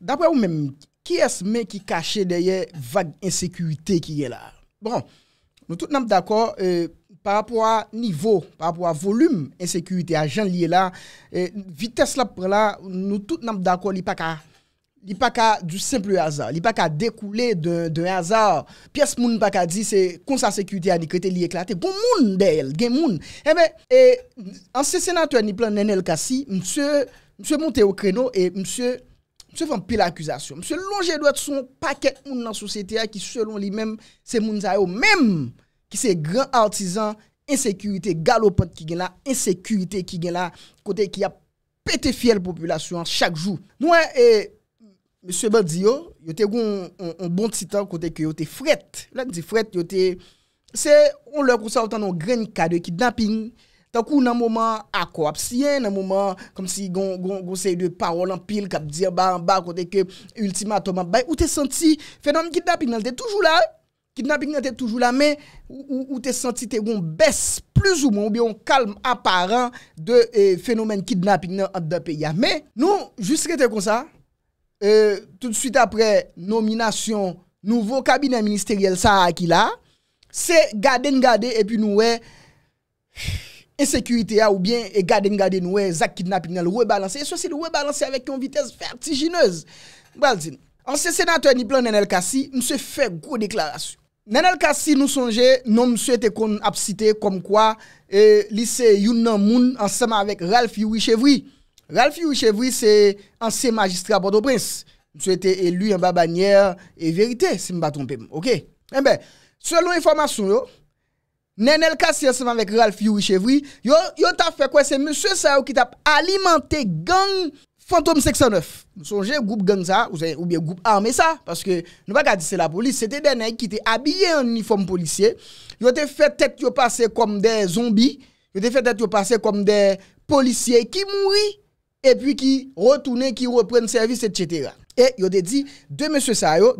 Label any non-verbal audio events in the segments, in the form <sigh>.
Dapre ou men, ki es me ki kache deye vag insekurite ki ye la? Bon, nou tout nam d'akor e, par apwa nivou, par apwa volum insekurite a jan liye la, e, vites la pou la, nou tout nam d'akor li pa ka du simple hazard, li pa ka dekoule de hazard, pi es moun pa ka di se konsasekurite a ni krete liye klate, pou bon moun deye, gen moun. Eh e men, ansesena tou an ni plan nenel kasi, msye monte ou kreno e msye, Mse fèm pi l'akuzasyon, mse longe lout son paket moun nan sosyete a ki selon li mèm se moun zayou mèm ki se gran artizan, insekuitè galopant ki gen la, insekuitè ki gen la, kote ki ap pète fiel populasyon chak jou. Mwen e mse bèl diyo, yote yon bon titan kote ki yote fret, lak di fret yote se yon lò kousal tanon gren kade ki daping, Takou nan mouman akop siye, nan mouman kom si yon gonsen yon parol an pil kap diya ba an ba kote ke ultima atoman bay, ou te senti fenomen kidnaping nan te toujou la, kidnaping nan te toujou la, men ou te senti te yon bes plus ou moun, yon kalm aparan de e, fenomen kidnaping nan atdape ya. Men nou, jist kete kon sa, e, tout suite apre nominasyon nouvo kabine ministeriel sa aki la, se gade n gade epi nou we... Ensekurite ya ah, ou bien e gaden gaden we, eh, zak kidnap inel, we balanse. E so se le we balanse avek yon vitez vertiginez. Brazine. Anse senatoy ni plan Nenel Kassi, mse fe gro deklarasyon. Nenel Kassi nou sonje, nou mse te kon ap site kom kwa, eh, li se yon nan moun ansama avek Ralph Youi Chevri. Ralph Youi Chevri se ansen magistra Bodo Prince. Mse te eluy an ba banyer, e verite se mba trompe m. Ok. Eh Enbe, selon informasyon yo, Nenel Kassir avec Ralph Yuri Chevry, yo yo t'a fait quoi c'est monsieur ça qui t'a alimenté gang Fantôme 609. Nous songez groupe gang ça ou, bien groupe armé ça parce que nous pas dire c'est la police, c'était des nègres qui étaient habillés en uniforme policier. Yo t'ai fait tête yo passer comme des zombies, yo t'ai fait tête yo passer comme des policiers qui mourent et puis qui retournent, qui reprennent service etc. e yote di de M. Saro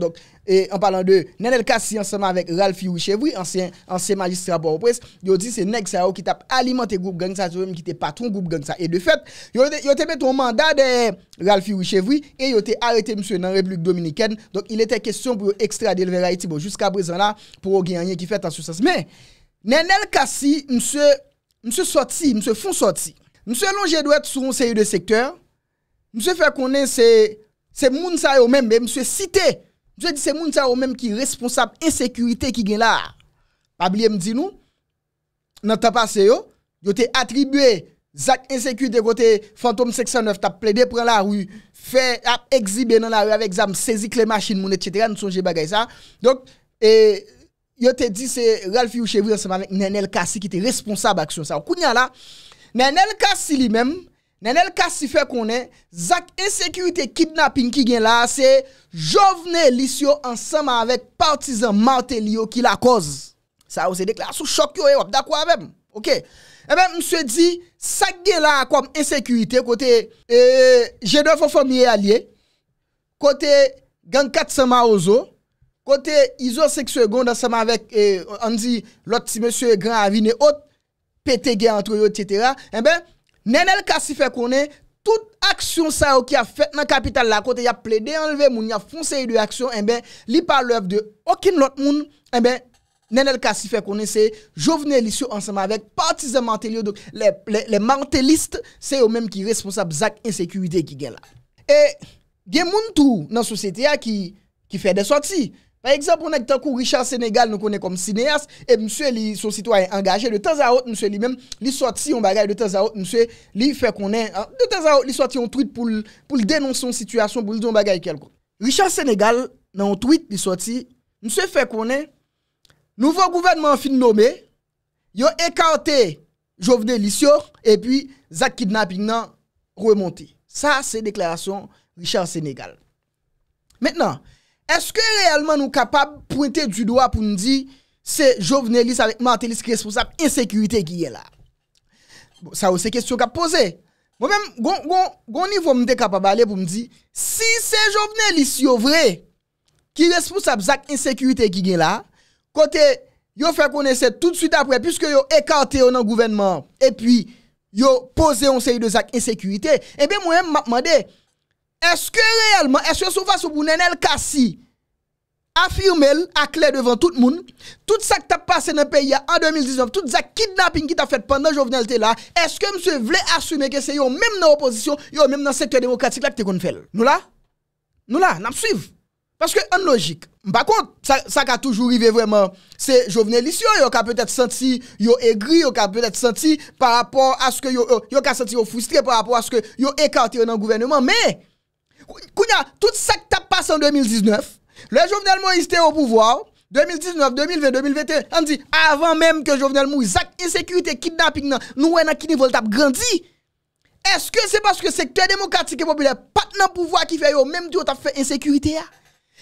en parlant de Nenel Kassi anseman vek Ralfi Ouichevri anse magistra Boropres yote di se Nenel Kassi ki tap alimante group gangsa, ki te patron group gangsa e de fet, yote met ton manda de Ralfi Ouichevri e yote arete M. Nanreplouk Dominiken donk il ete kestyon pou ekstrader le veraytibon jusqu apre zan la pou o ganyen ki fet an sou sas men, Nenel Kassi M. Soti, M. Fonsoti M. Longer doit sou mseye de sektor M. Fekounen se... C'est moun ça yo même, mais monsieur cité. Je dis c'est moun ça yo même qui responsable insécurité qui gagne là. Pas oublier me dit nous nan temps passé yo, yo t'ai attribué Zak insécurité côté fantôme 609 t'a plaidé prend la rue, fait exhiber dans la rue avec zam saisi les machines moun etc. nous songe bagay ça. Donc et yo te dit c'est Ralph Youchevri ensemble avec Nenel Kassi qui était responsable action ça. Kounya là Nenel Kassi lui-même Nen el kas si fe konen, zak ensekurite kidnapin ki gen la, se jovne lisyo ansama vek partizan martelio ki la koz. Sa ou se dek la, sou chok yo e wap, da kwa men? Ok. E men, mswe di, sak gen la akwam ensekurite, kote, e, jenofonfom ye alye, kote, gen kat sama ozo, kote, izo sekswe gond ansama vek, e, anzi, lot si mswe gran avine ot, pete gen antro yo, tetera, e men, e, Nen el kasi fe konen, tout aksyon sa yo ki a fet nan kapital la kote, ya ple de anleve moun, ya fonsey de aksyon, en ben li parlev de okin lot moun, en ben nen el kasi fe konen se jovene lisyon anseman vek partizan mantelio, le mantelist se yo menm ki responsab zak insekurite ki gen la. E gen moun tou nan sosyete ya ki fe de soti, Par exemple, on a gita kou Richard Senegal nou konen kom Sineas, e mswe li sou sitwa engaje, de tez a hot mswe li men, li sot si yon bagay de tez a hot, mswe li fe konen, de tez a hot li sot si yon tweet pou l denons son situasyon, pou l di yon bagay kelko. Richard Senegal nan yon tweet li sot si, mswe fe konen, nouvo gouvenman fin nome, yo ekante Jovne Lissior, e pi Zak Kidnap yon remonte. Sa se deklarasyon Richard Senegal. Mwenen, eske realman nou kapab pointe du doa pou mdi se jovenelis avèk mantelis ki responsab insekurite ki gen la? Sa ou se kestyon kap pose. Mwen bon, mwen, gouni vou mde kapab ale pou mdi, si se jovenelis yo vre ki responsab zak insekurite ki gen la, kote yo fè konese tout süt apre, pwiske yo ekante yo nan gouvenman, epwi yo pose yon se yi de zak insekurite, ebe eh mwen mwen mwande, Est-ce que réellement, est-ce que vous face pour Nenel Kassi affirme à clair devant tout le monde, tout ça qui t'a passé dans le pays en 2019, tout ce kidnapping qui t'a fait pendant la était là, est-ce que monsieur voulait assumer que c'est eux même dans l'opposition, eux même dans le secteur démocratique là que t'es fait Nous là Nous là, nous suivons. Parce que en logique, par contre, ça, ça a toujours arrivé vraiment, c'est Jovenel ici, yo a peut-être senti, yo aigri, yo a peut-être senti par rapport à ce que yo, yo, a senti frustré par rapport à ce que yo écarté dans le gouvernement, mais Kounya, tout sak tap pas an 2019, le jovenel mou iste yo pouvwa, 2019, 2020, 2021, an di, avan menm ke jovenel mou sak insekuitè, kidnapping nan, nou wè nan kinivol tap grandi, eske se baske sektè demokratikè popüler pat nan pouvwa ki fè yo menm di ah? yo tap fè insekuitè ya?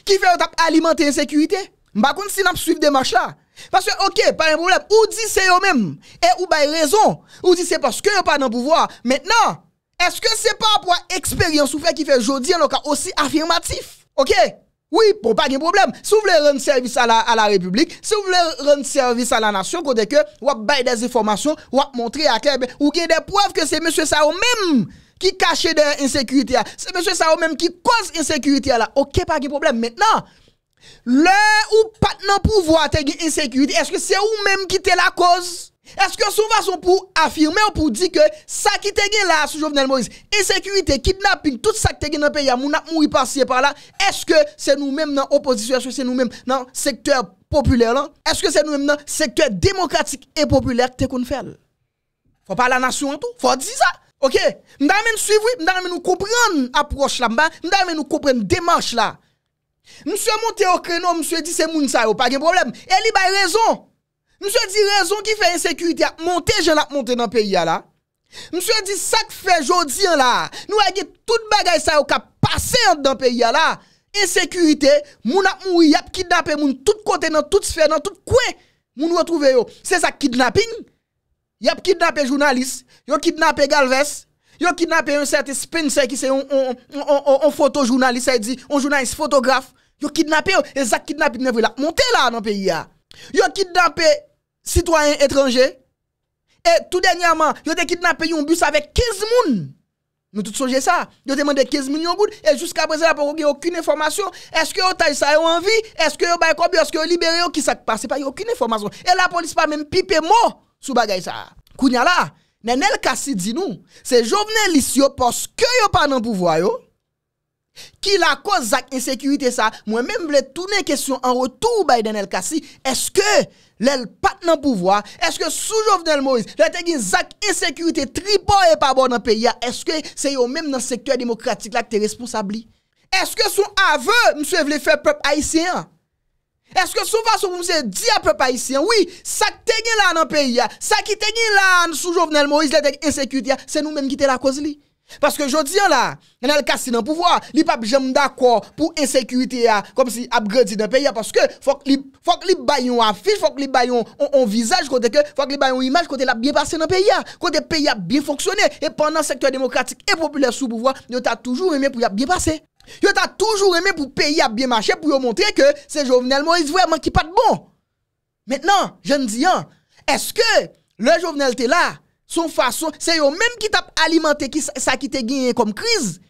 Ki fè yo tap alimante insekuitè? Mbakoun si nanp suiv demach la? Paske, ok, par en poublem, ou di se yo menm, e ou bay rezon, ou di se baske yo pat nan pouvwa, menm nan, Eske se pa apwa eksperyans ou fe ki fe jodi an lo ka osi afirmatif? Ok? Oui, pou pa gen problem. Se ou vle renn servis a la republik, se ou vle renn servis a la nasyon kote ke, wap bay des informasyon, wap montre akè. Ou gen depwav ke se M. Sarou mèm ki kache de insekuriti a. Se M. Sarou mèm ki koz insekuriti a la. Ok, pa gen problem. Mètenan, le ou pat nan pouvo atè gen insekuriti, eske se ou mèm ki te la koz? Eske sou vason pou afirmen ou pou di ke Sa ki te gen la sou Jovenel Moise Esekurite, kidnapping, tout sa ki te gen la peya Moun ap moun ipansye par la Eske se nou menm nan oposisyon Se nou menm nan sektor populer lan Eske se nou menm nan sektor demokratik E populer te kon fel Fwa pa la nasyon an tou, fwa di sa Ok, mdame nou suivi, mdame nou koupren Aproche la mba, mdame nou koupren Demanche la Mse monte okre non, mse di se moun sa Ou pa gen problem, e li bay rezon Nous se dit raison qui fait insécurité à monter, je la dans le pays là. Nous a dit ça qui fait Jodien, là. Nous avons tout bagaille ça qui a passé dans le pays là. Insécurité, il a mouri, a kidnappé tout tout côté dans toute sphère, dans tout coin. Moun a yo. C'est ça kidnapping. a kidnappé journaliste, yo kidnappé Galves. a kidnappé un certain Spencer qui c'est un, un, un, photojournaliste, il dit un journaliste photographe. a kidnappé exact et ça kidnappé, là dans le pays. a kidnappé citoyens étrangers. Et tout dernièrement, ils ont kidnappé un bus avec 15 personnes. Nous tout songez ça. Ils ont demandé 15 millions de et jusqu'à présent, ils n'ont aucune information. Est-ce que vous ça en vie? Est-ce que vous avez Est-ce que vous libéré? Qui s'est passé? Pas aucune information. Et la police pas même pipé mot sous bagay ça. Kounya là, Nenel Kassi dit nous, c'est Jovenel parce que yo pas dans pouvoir yo. Ki la koz zak insekurite sa, mwen menm vle tounen kesyon an rotou ou bayden el kasi, eske lel pat nan pouvoi, eske sou jovnel Moïse la tengin zak insekurite tripo e pabor nan peyi ya, eske se yo menm nan sektorya demokratik la ki te responsabli? Eske sou ave mse vle fwe pep haisyen? Eske sou fwa sou mse di a pep haisyen? Oui, sak tengin lan nan peyi ya, sak tengin lan sou jovnel Moïse la tengin insekurite ya, se nou menm kite la koz li? Parce que je dis là, il y a le cas dans le pouvoir, il pas jamais d'accord pour insécurité comme si grandi dans le pays parce que faut que faut que il un faut que aient un visage faut que faut que les une image côté la bien passé dans le pays, côté pays a bien fonctionné et pendant le secteur démocratique et populaire sous pouvoir, il a toujours aimé pour y bien passé. Il a toujours aimé pour pays a bien marché pour montrer que c'est Jovenel Moïse vraiment qui pas bon. Maintenant, je ne dis est-ce que le Jovenel était là son façon, c'est eux même qui t'a alimenté qui ça qui t'a gagné comme crise,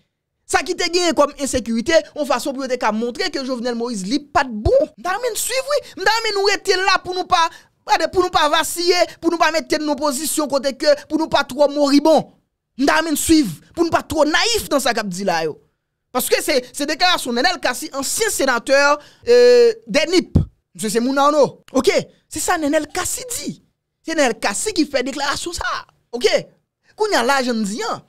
ça qui t'a gagné comme insécurité, on façon pour te montrer que Jovenel Moïse li pas de bon. suivre, oui, nous rester là pour nous pas pour nous pas vaciller, pour nous pas mettre nos positions côté que pour nous pas trop moribond. D'amen suivre, pour nous pas trop naïf dans sa cap dit là yo. Parce que c'est c'est déclaration Nenel Kassi, ancien sénateur euh, des NIP. Monsieur OK, c'est ça Nenel Kassi dit. ten el kasi ki fè deklarasyon sa. Ok? Kounyan la jen diyan,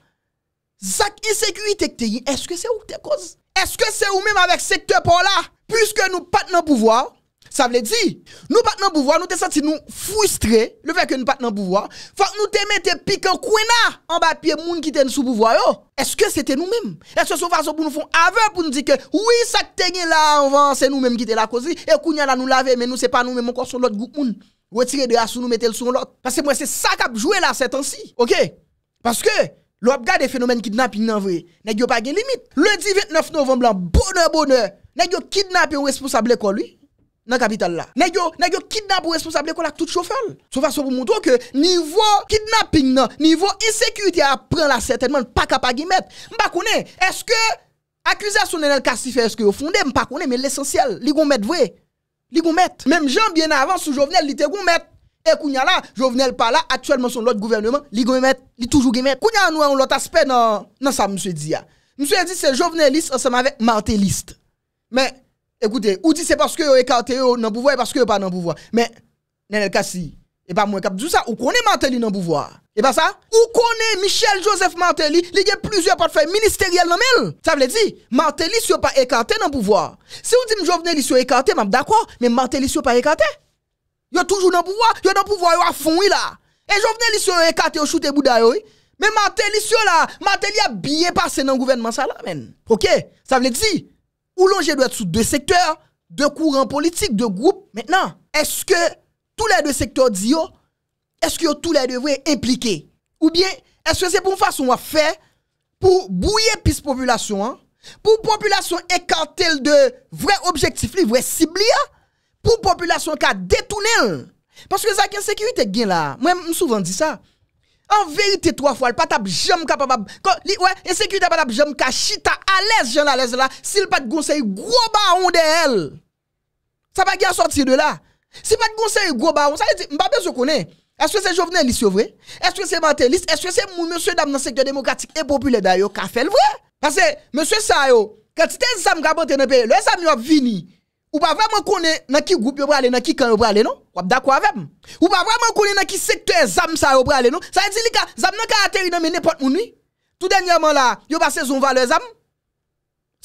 sak isek yi tek te yi, eske se ou te koz? Eske se ou mèm avèk sek te pon la? Piske nou pat nan pouvoi, sa vle di, nou pat nan pouvoi, nou te santi nou fwistre, le fèk nou pat nan pouvoi, fòk nou te mette pik an kwen na, an bapye moun ki ten sou pouvoi yo. Eske se te nou mèm? Eske sou fason pou nou fon ave, pou nou di ke, oui sak te yi la avans, se nou mèm ki ten la koz, e kounyan la nou lave, men nou se retirer de Asou sous nous mettre sur l'autre. Parce que moi, c'est ça qui a joué là, ces temps-ci. OK? Parce que, l'on regard des phénomènes kidnapping en vrai. N'a pas de limite. 10 29 novembre, bonheur, bonheur. N'a kidnappé un responsable école, lui. Dans la capitale là. N'a pas kidnappé un responsable école avec tout chauffeur. Sauf façon pour montrer que niveau kidnapping, niveau insécurité, apprend là certainement pas capable de mettre. M'pas pas, Est-ce que accusation de Nel Cassifer, est-ce que vous fondez? M'pas pas, mais l'essentiel, li gon mettre vrai li Même Jean bien avant sous Jovenel, li te Et kounya là, Jovenel pas là, actuellement son l'autre gouvernement, li il li toujours gon Kounia Kounya nous un l'autre aspect dans ça monsieur dit a. Ah. Monsieur dit c'est Joveneliste ensemble avec Marteliste. Mais écoutez, ou dit c'est parce que yo écarté dans le pouvoir parce que pas dans pouvoir. Mais Nenel Kassi, et pas moi qui dit ça, ou connaît Martelly dans le pouvoir. Et pas ça, ou connaît Michel Joseph Martelly, il y a plusieurs portefeuilles ministériels dans le Ça veut dire, Martelly n'est pas écarté dans le pouvoir. Si vous on dit Jovenel est écarté, je suis d'accord, mais Martelly n'est pas écarté. Il est toujours dans le pouvoir, il est dans le pouvoir, il à fond là. Et Jovenel est écarté au shooté Bouddha. Mais Martelly là, Martelly a bien passé dans le gouvernement ça là, OK, ça veut dire, ou l'on doit être sous deux secteurs, deux courants politiques, deux groupes. Maintenant, est-ce que tou lè dè sektor di yo, esk yo tou lè dè vè implike. Ou bien, esk yo se pou m fason wè fè, pou bouye pis populasyon, pou populasyon ekantel de vwè objektif li, vwè sibli ya, pou populasyon ka detounel. Paske zake yon sekirite gen la, mè m souvan di sa, an vwè yon tèt wè fwal, patap jom ka papap, yon sekirite patap jom ka, chita alèz jen alèz la, sil pat goun se yon groba an de el, sa pa gen sorti de la, Si pat gonseri go ba ou, sa yi di, mba bez yo kone Eswe se jovene lis yo vre Eswe se mater lis, eswe se mou monswe dam nan sektor demokratik e popule dayo ka fel vre Pase, monswe sa yo, katite zam gabote nan pe, le zam yo vini Ou pa vreman kone nan ki group yo brale nan ki kan yo brale nou Wap da kwa vem Ou pa vreman kone nan ki sektor zam sa yo brale nou Sa yi di li ka, zam nan ka ateri nan menepot mouni Tout den yaman la, yo ba sezon val le zam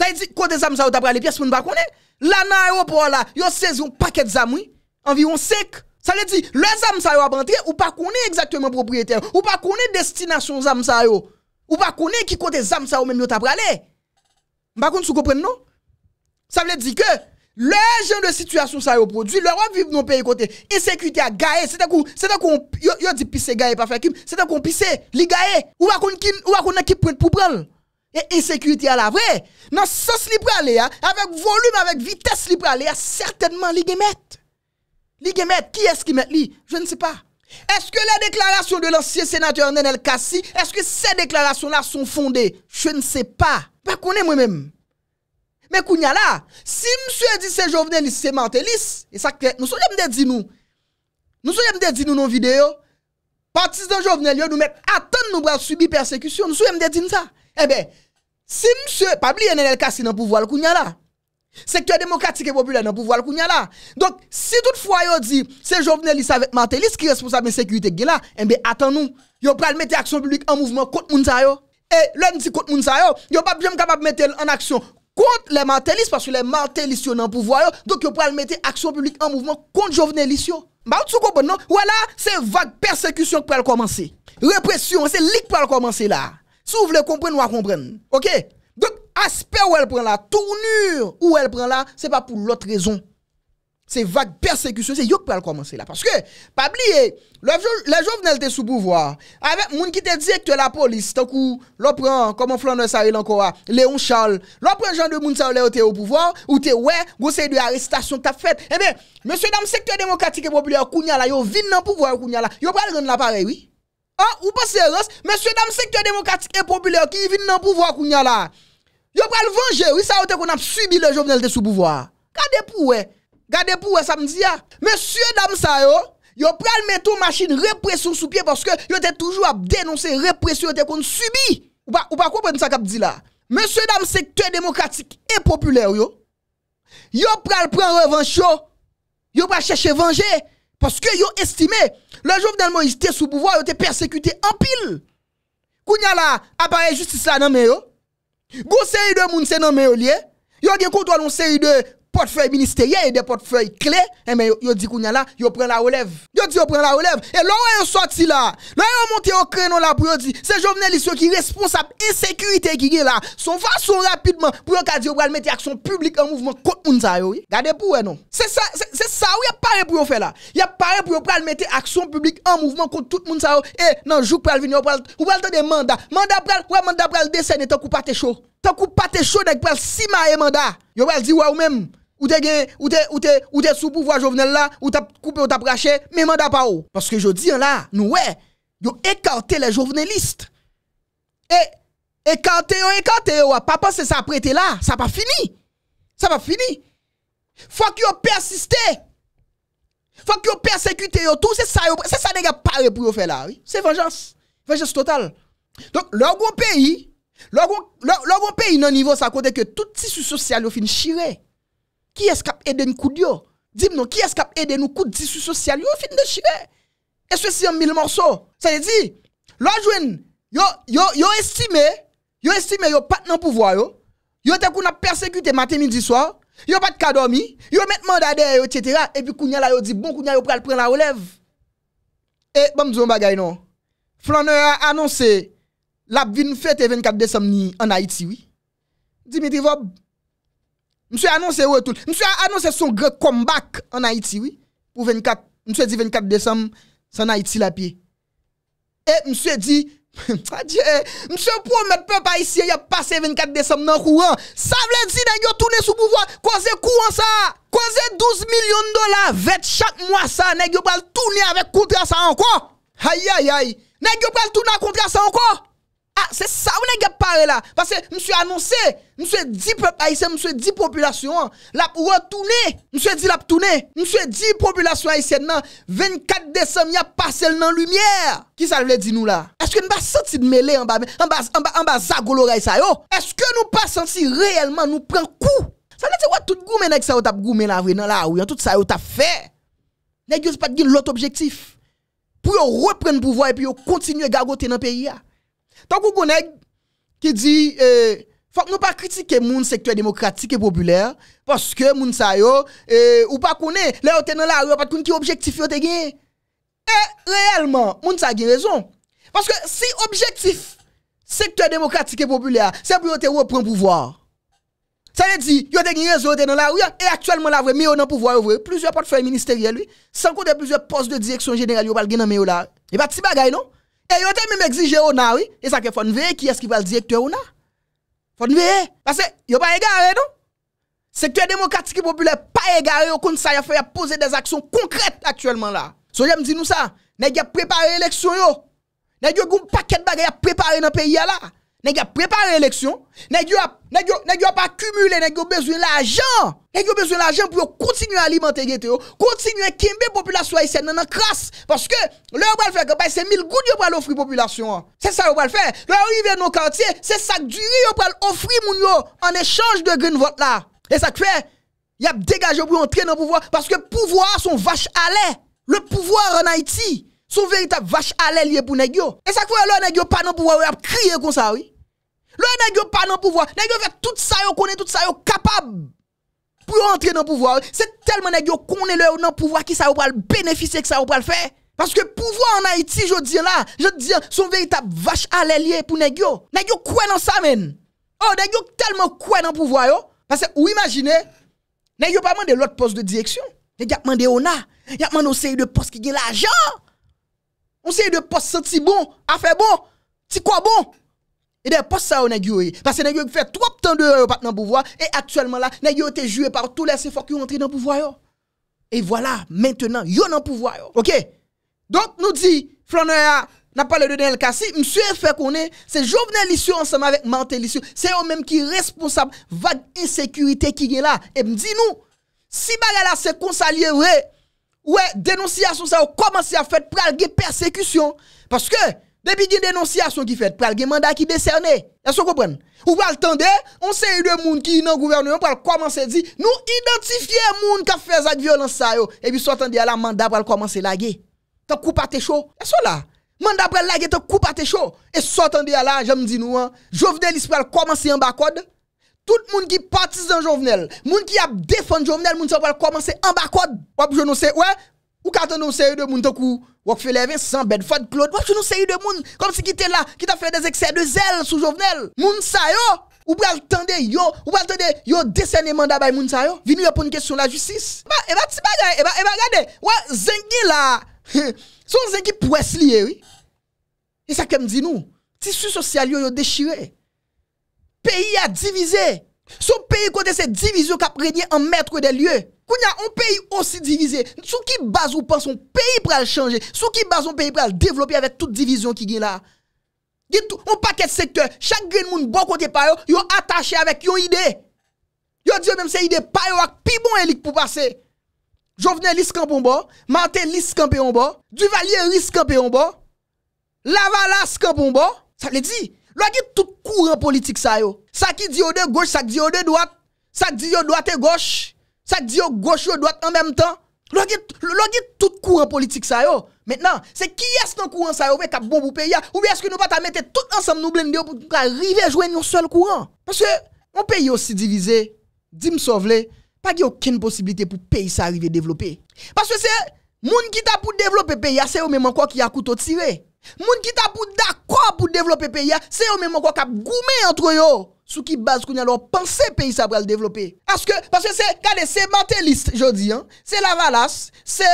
Sa yi di, kote zam sa yo dabra le pias moun bakone La nan yo por la, yo sezon paket zam wii environ 5. Ça veut dire, les âmes ça ont ou pas connaît exactement propriétaire, ou pas connaît destination âmes ça yo, ou pas connaît qui côté âmes ça ou même yo t'a pralé. Par vous non Ça veut dire que le genre de situation ça yo produit, leur vivent dans pays côté insécurité à gaé, c'est à coup, c'est à coup dit pisser gaé pas faire c'est à coup pisser li gaé, ou pas qu'on qui ou pas a qui prendre pour prendre. Et insécurité à la vraie, dans sens li hein, avec volume avec vitesse li pralé certainement li met qui est-ce qui met li? Je ne sais pas. Est-ce que la déclaration de l'ancien sénateur Nenel Kassi, est-ce que ces déclarations-là sont fondées? Je ne sais pas. Pas qu'on est moi-même. Mais Kounya là, si monsieur dit c'est Jovenel, c'est Martelis, et ça nous sommes de dire nous. Nous sommes de dire nous nos vidéos. Partisans Jovenel, nous mettent attendre nous bras subir persécution. Nous sommes de dire ça. Eh bien, si monsieur, pas oublier Nenel Kassi dans le pouvoir, Kounya là. Secteur démocratique et populaire dans le pouvoir là. Donc, si toutefois il dit, c'est jovenelis avec Martelis qui est responsable de la sécurité là, eh bien, attends-nous. Vous pral mettre l'action publique en mouvement contre Mounsayo. Et l'un dit contre Mounsayo, yon pas bien capable de mettre en action contre les Martelis parce que les Martelis sont dans le pouvoir. Donc, vous pral mettre l'action publique en mouvement contre Jovenelis. Bah, tu comprends, non? Voilà, c'est vague persécution qui peut commencer. Répression, c'est là qui peut commencer là. Si vous voulez comprendre, vous comprenez. Ok? Aspect ou el pren la, tournure ou el pren la, se pa pou lot rezon. Se vak persekusyon, se yok prel komanse la. Paske, pa bliye, le jovenel te sou pouvoar, avek moun ki te dize ki te la polis, takou, lopren, koman flan de saril ankoa, leon chal, lopren jan de moun sa ou le ote ou pouvoar, ou te we, gosey de arrestasyon ta fet. Ebe, eh monsye dam sektour demokratik e popilyar kounya la, yo vin nan pouvoar kounya la, yo prel ren la pare, oui. Ah, ou pa serios, monsye dam sektour demokratik e popilyar ki vin nan pouvoar kounya la. Yo pral venger, oui ça autant qu'on a subi le Jovenel de sous pouvoir. Gardez pour eh. Gardez pour ça me dit ah. Monsieur dame ça yo, yo pral mettre une machine répression sous pied parce que yo était toujours à dénoncer répression était qu'on subi. Ou pas ou pas comprendre ça qu'a dit là. Monsieur dame secteur démocratique et populaire yo. Yo pral prendre revanche yo. Yo pral chercher venger parce que yo estimé le Jovenel Moïse était sous pouvoir, yo était persécuté en pile. Kounya là, appareil justice là non mais yo. Gou se yi dwe moun se nan men yo liye, yo gen kout walon se yi dwe, portefeuille ministériel et des portefeuilles clés, eh mais ben, yo dit qu'on y a là, yo prend la relève. Yo dit yo prend la relève. Et là, on sorti là. Là, on monté au créneau là pour yo dit, c'est journaliste qui responsable insécurité qui est là. Son façon rapidement pour yo dire yo mettre action publique en mouvement contre moun ça yo. Gardez pour non. C'est ça c'est ça ou y a pareil pour yo faire là. Y a pareil pour yo mettre action publique en mouvement contre tout moun ça yo. Et non, jour pral venir pour ou pral des mandat. Mandat pral, ouais mandat pral décerner tant qu'on pas chaud. Tant coup pas chaud, nèg pral si mandat. Yo pral dire ouais ou même Ou te sou pouvo a jowvenel la, ou te koupe ou te aprache, mèman da pa ou. Paske jodi an la, nou we, yo ekante la jowvenelist. E, ekante yo, ekante yo, wap apan se sa prete la, sa pa fini. Sa pa fini. Fwa ki yo persisté. Fwa ki yo persekute yo, tou se sa yo, se sa nega pare pou yo fe la. Se vajans, vajans total. Donk, logon peyi, logon peyi nan nivou sa kote ke touti sou sosial yo fin shirey. Qui est-ce qui a aidé nous coup de Dis-moi, qui est-ce qui a aidé nous coup de tissu social Yo, fin de chier. Et ceci en mille morceaux. Ça veut dire, l'on yo, yo, yo estimé, yo estime. yo pas dans pouvoir, yo. Yo t'es qu'on a persécuté matin, midi, soir. Yo pas de vous Yo met mandat derrière, etc. Et puis, kounya la dit, bon, kounya yo pral prendre la relève. Et, bon, m'dou bagay non. Flaneur a annoncé, la vin fête 24 décembre en Haïti, oui. Dimitri Vob. Monsieur a annoncé retour. Monsieur a annoncé son grand comeback en Haïti, oui. Pour 24, monsieur dit 24 décembre, c'est en Haïti la pied. Et monsieur dit, Adieu, <laughs> ah monsieur promet peuple haïtien, il a passé 24 décembre dans courant. Ça veut dire qu'il a tourné sous pouvoir, causé courant ça, causé 12 millions de dollars, 20 chaque mois ça, il pas tourner avec contrat ça encore. Aïe aïe aïe, tourner a avec contrat ça encore. Ah, a, se sa ou nè gèp pare la? Pase msè anonsè, msè di pop aïsè, msè di popoulasyon an, lap ou an toune, msè di lap toune, msè di popoulasyon aïsè nan, 24 désem ya parsel nan lumièr. Ki sa lè di nou la? Eske nou ba sèti d'mele an ba zago lor aïsè yo? Eske nou ba sèti reyèlman nou pren kou? Sa lè ti wè tout goumè nèk sa wot ap goumè nan la wè nan la wè, an tout sa wot ap fè. Nèk yo se pat gine lot objektif. Pou yo repren pouvoi, pou yo kontinu e gagote Tant qu'on connaît qui dit, euh, faut que nous pas critiquer le secteur démocratique et populaire, parce que monde sa yo, euh, ou pas connaît, là ou dans la rue, pas qui objectif yo te Et réellement, le sa raison. Parce que si objectif, secteur démocratique et populaire, c'est pour te le pouvoir. Ça veut dire, yo te raison, dans la rue, et actuellement la vraie, mais on a pouvoir, vrai. plusieurs portefeuilles ministériels, lui, sans compter plusieurs postes de direction générale, yo pas le mais là. Et pas petit bagay, non? E yo te mime egzije yo nan, e sa ke fon veye ki eski val diye ki te yo nan. Fon veye, pase yo pa e gare nou. Sektor demokratik ki popule pa e gare yo koun sa ya fe ya pose de aksyon konkret aktuelman la. So jem di nou sa, ne di ya prepare eleksyon yo. Ne di yo goun paket baga ya prepare nan peye la. nèg a préparé l'élection, nèg a nèg yo pas cumulé, nèg yo besoin l'argent. Nèg yo besoin l'argent pour continuer à alimenter ghetto, à continuer la population haïtienne la crasse parce que le va faire que bah, c'est 1000 gouttes yo pour offrir population. C'est ça yo va faire. Le arrive dans quartiers, c'est ça du riz yo pour offrir moun yo en échange de green vote là. Et ça fait y a dégagé pour entrer dans le pouvoir parce que pouvoir sont vache à lait. Le pouvoir en Haïti, son véritable vache à lait lié pour nèg Et ça fait alors nèg yo pas dans pouvoir, crier comme ça oui. Le nèg pas dans pouvoir, nèg yo fait tout ça yo connaît tout ça yo capable pour entrer dans pouvoir. C'est tellement nèg yo connaît le dans pouvoir qui ça ou pral bénéficier que ça va le faire. Parce que pouvoir en Haïti, je dis là, je dis son véritable vache à l'ailier pour nèg yo. Nèg yo quoi dans ça men. Oh nèg tellement quoi dans pouvoir yo parce que vous imaginez nèg yo pas demandé l'autre poste de direction. Nèg y a demandé on a, y a demandé une série de postes qui gagne l'argent. On série de postes senti bon, fait bon, C'est quoi bon. E dè pas sa ou nan gyou e. Pase nan gyou e fè 3 ptan 2 e pat nan pouvoi. E aktuellement la, nan gyou e te jou e par tout lè se fòk yon entri nan pouvoi yo. E voilà, maintenant, yon nan pouvoi yo. Ok? Donk nou di, flan nou e a, nan palè de den el kasi, msye fè konè, se jovnen lisyon ansèm avèk mantè lisyon. Se yon mèm ki responsab, vag insekurite ki gen la. E mdi nou, si bagala se konsalye wè, wè denonsiya sou sa ou komansi a fèt pralge persekusyon. Paske, Depi gen denonsyasyon ki fet, pral gen manda ki deserne. E so kopren? Ou pral tende, on se yede moun ki nan gouvernement pral komanse di, nou identifiye moun ka fez ak violansay yo. E bi so tende ya la manda pral komanse la ge. Ta koupate chou. E so la. Manda pral la ge ta koupate chou. E so tende ya la, jami di nou an, jovenelis pral komanse yon bakode. Tout moun ki patise dan jovenel, moun ki ap defan jovenel, moun se pral komanse yon bakode. Wap jouno se, wè? Ou quand on a une série de monde, tant sans Vincent, Bedford, Claude, ou une série de monde, comme si qui était là, qui t'a fait des excès de zèle sous Jovenel. Moun sa yo, ou pral tende yo, ou pral tende yo décerner mandat bay moun sa yo, vini répondre question la justice. Bah, et bah, ti bagay, et bah, et bah, zengi la, <laughs> son zengi pouesse oui. Et ça comme dit nous, tissu social yo yo déchiré. Pays a divisé. Son pays côté c'est division qui a en maître des lieux. Kou nya, on peyi osi divize, sou ki baz ou pan son peyi pral chanje, sou ki baz on peyi pral devlopi avet tout divizyon ki gen la. Gen tout, on paket sektor, chak gen moun bon kote payo, yo atache avet yon ide. Yo diyo menm se ide payo ak pi bon elik pou pase. Jo vene lis kampon bo, mantel lis kampon bo, duvalye lis kampon bo, lavala skampon bo, sa le di. Lo a gen tout kouran politik sa yo. Sa ki diyo de goche, sa ki diyo de doak, sa ki diyo doate goche. Ça dit au gauche ou droite en même temps. L'on tout courant politique ça yo. Maintenant, c'est qui est dans courant ça yo qui a bon pour pays ou bien est-ce que nous pas mettre tout ensemble nous blender pour arriver à jouer un seul courant Parce que mon pays aussi divisé, dim sauvelé, pas aucune possibilité pour pays ça arriver développer. Parce que c'est monde qui t'a pour développer pays, c'est eux même encore qui a couteau tiré. Monde qui t'a pour d'accord pour développer pays, c'est eux même encore qui a goumé entre eux. Sou ki baz kounye lor panse peyi sa pral devlope. Aske, paske se, kade, se matelist, jodi, an. Se lavalas, se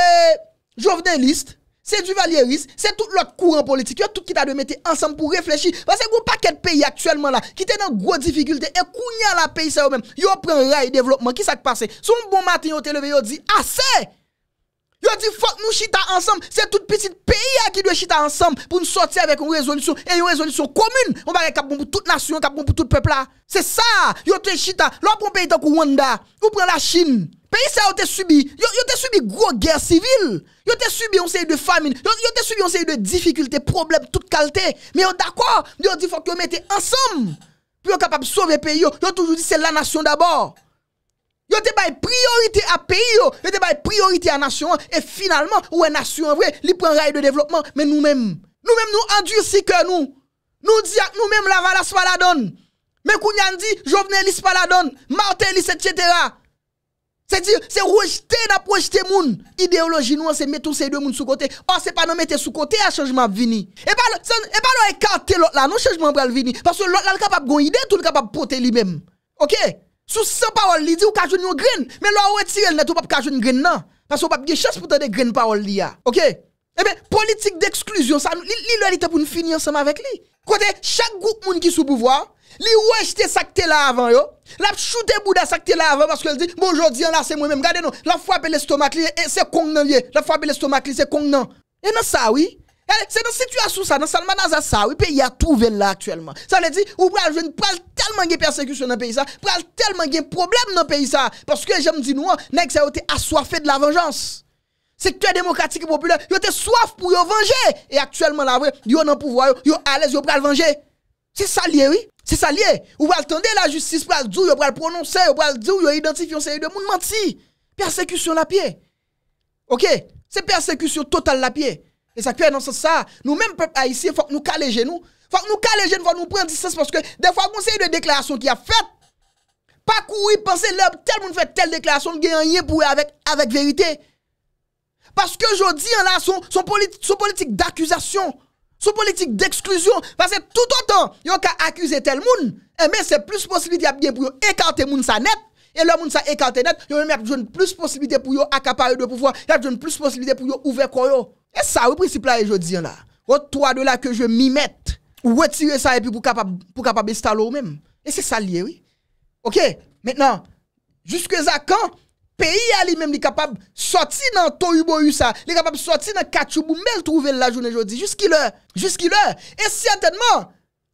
jovenelist, se duvalierist, se tout lor kouran politik. Yo tout ki ta de mette ansam pou reflechi. Paske, kou pa ket peyi aktuelman la, ki ten an gros difikulte, e kounye la peyi sa yo men, yo pren ray devlopman, ki sak pase. Sou m bon maten yo te leve, yo di, ase! Yo dit faut nous chita ensemble, c'est tout petit pays qui doit chita ensemble pour nous sortir avec une résolution et une résolution commune. On va capable pour toute nation, capable pour tout peuple là. C'est ça. Yo te chita, l'on un pays comme Rwanda, ou prend la Chine. Pays ça été subi, yo, yo subi gros guerre civile. Yo te subi une série de famine, yo, yo te subi une série de difficultés, problèmes toute qualité. Mais on d'accord, yo dit faut que mette ensemble. Pour on capable sauver pays yo. Yo toujours dit c'est la nation d'abord. Yo te bay priorite a peyi yo, yo te bay priorite a nasyon an, e finalman, wè nasyon an vwè, li pren ray de devlopman, men nou men, nou men nou endur si ke nou, nou di ak nou men lavala spaladon, men kou nyan di, jovne li spaladon, martelis, etc. Se dir, se rojte naprojte moun, ideoloji nou an se met tou se yi dwen moun sou kote, oh, an se pa nan mette sou kote a chanjman vini. E pa nou ekante lot la, nou chanjman pral vini, pasou lot la l kapap gwen ide, tout l kapap prote li men. Ok? Sous 100 parole, il dit ou kajoun une graine. Mais là, ou retire le net, ou pas kajoun une graine, non. Parce qu'on pas de chance pour des graines paroles, a OK? Eh bien, politique d'exclusion, ça, il était pour nous finir ensemble avec lui. Côté, chaque groupe moun qui sous pouvoir, li qui sakte là avant yo. La choute bouda sakte là avant parce qu'elle dit, bon, aujourd'hui, là, c'est moi-même. Regardez, non, la frappe l'estomac, eh, c'est con nan li La frappe l'estomac, c'est con nan. Et non, ça, oui. Eh, c'est dans cette situation, ça, dans Salmanaza, ça, oui, y a trouvé là actuellement. Ça veut dire, ou pral, je ne parle tellement de persécution dans le pays ça, pral tellement de problèmes dans le pays ça. Parce que j'aime dire nous, nèg ça été assoiffé de la vengeance. Secteur démocratique et populaire, ils été soif pour venger. Et actuellement, là, ils ont le pouvoir, ils à l'aise, ils pral venger. C'est ça lié, oui. C'est ça lié. Ou pral attendre la justice, pour dire, ils pral prononcer, ils pral dire, ils identifier un série de monde menti. Persécution la pied. OK? C'est persécution totale la pied. Et ça fait dans ce sens ça, nous-mêmes, peuple haïtien, faut que nous les genoux. Fak nou ka le jen fak nou pren distance porske de fwa moun se yon de deklarasyon ki a fèt. Pak ou yi pense lèp tel moun fèt tel deklarasyon gen yon yi pou yi avèk verite. Porske jodi yon la son politik d'akuzasyon. Son politik d'ekskluzyon. Porske tout an tan yon ka akuzé tel moun e men se plus posibite yap gen pou yon ekante moun sa net e lè moun sa ekante net yon yon mèp joun plus posibite pou yon akapare de poufwa yon mèp joun plus posibite pou yon ouvek kon yon. E sa wè principale jodi Ou wetire sa epi pou kapab, pou kapab estalou mèm. E se salye, oui. Ok, menan, juske zakan, peyi ali mèm li kapab soti nan tou yu bo yu sa, li kapab soti nan kachou bou mèl trouvel la joun e joudi, juski lè, juski lè. E si antenman,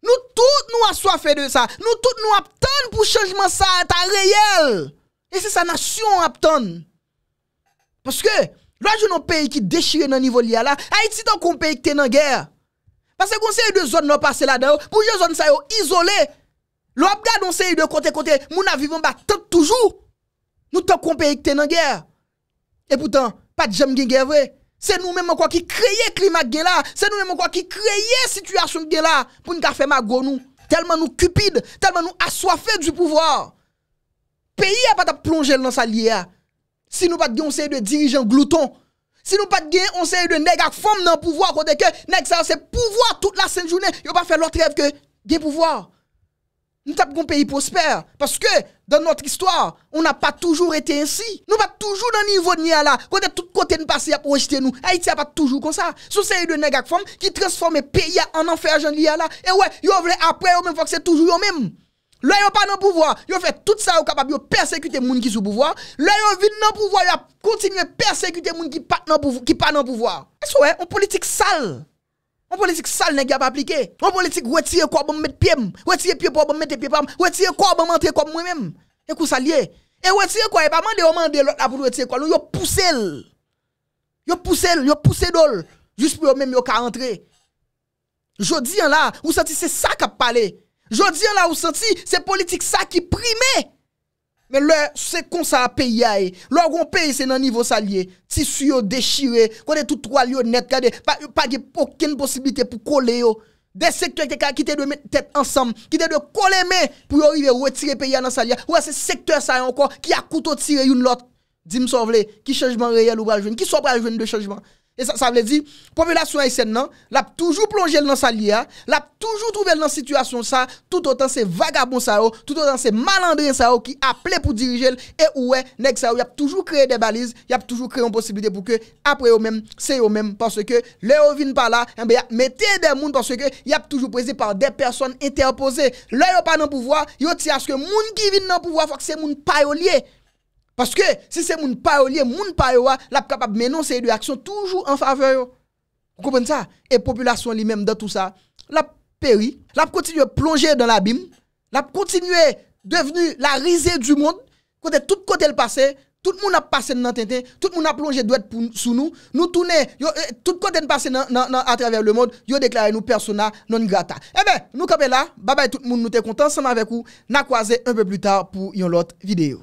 nou tout nou aswa fè de sa, nou tout nou aptan pou chanjman sa ata reyèl. E se sa nasyon aptan. Paske, lwa joun an peyi ki dechire nan nivou liya la, a iti dan kon peyi ki te nan gèr. Pase kon se yi de zon nou pase la da yo, pou je zon sa yo izole, lop gade kon se yi de kote kote, mou na vivan ba tet toujou, nou te komperik tenan gyer. E poutan, pat jam gen gyer vwe, se nou men mwen kwa ki kreye klimat gen la, se nou men mwen kwa ki kreye situasyon gen la, pou nka fè magon nou, telman nou cupide, telman nou aswafè du pouvoir. Peyi a pata plonjè nan sa liye a, si nou pat gen yon se yi de dirijen glouton, Si nous pas de gain, on sait de nègres ak forment dans pouvoir, côté que nègres ça c'est pouvoir toute la sainte journée, yo pas faire l'autre rêve que gain pouvoir. Nous avons un pays prospère parce que dans notre histoire, on n'a pas toujours été ainsi. Nous pas toujours dans niveau de là, côté tout côté ne passer pour projeter nous. Haïti n'a pas toujours comme ça. Sous série de nègres qui forment qui transforment pays en enfer à là. Et ouais, yo voulez après eux même faut que c'est toujours eux même. Lè yon pa nan pouvoi, yon fè tout sa yon kapab yon persekute moun ki sou pouvoi. Lè yon vin nan pouvoi, yon kontinye persekute moun ki pa nan pouvoi. E sou e, eh, yon politik sal. Yon politik sal nen gya pa aplike. Yon politik wetiye kwa bom met piye m, wetiye piye po bom mette piye pa m, wetiye kwa bom antre kwa mwen m. E kousa liye. E wetiye kwa, e pa mande yon mande lòt la pou wetiye kwa, lò yon pousse l. Yon pousse l, yon pousse dol. Jus pou yon mèm yon ka antre. Jodi yon la, yon sentise sa kap pale Jodi an la ou santi, se politik sa ki prime. Men le, se kon sa a peyay. E. Lo goun pey se nan nivou sa liye. Tissuyo dechire, kote tout walyo net kade. Pa ge poukene posibilite pou kole yo. De sektor ke ka kite de mette tete ansam. Kite de kole me pou yo rive wetire peyay nan sa liye. Ou a se sektor sa yon kon ki akouto tire yon lot. Dim so vle, ki chanjman reyel ou brajwen. Ki so brajwen de chanjman. E sa vle di, povelasyon yisen nan, l ap toujou plonjel nan sa liya, l ap toujou trouvel nan sityasyon sa, tout otan se vagabon sa yo, tout otan se malandrin sa yo ki aple pou dirijel. E oue, nek sa yo, y ap toujou kreye de baliz, y ap toujou kreye an posibilite pou ke apre yo men, se yo men, panse ke le yo vin pa la, y ap mette de moun panse ke y ap toujou prezi par de person interpose. Le yo pa nan pouvoa, yo ti aske moun ki vin nan pouvoa fwak se moun pa yo liye. Parce que si c'est moun paolier, mon moun la capable mener de action toujours en faveur Vous comprenez ça Et population lui-même dans tout ça, la péri, la continue plonger dans l'abîme, la continue devenir la risée du monde, côté tout côté le passé, tout le monde a passé dans tête, tout le monde a plongé droit sous nous, nous tourner, eh, tout le côté passé à travers le monde, yo déclaré nous persona non grata. Eh bien, nous sommes là, bye bye tout le monde, nous sommes contents ensemble avec vous, n'a croisé un peu plus tard pour une autre vidéo.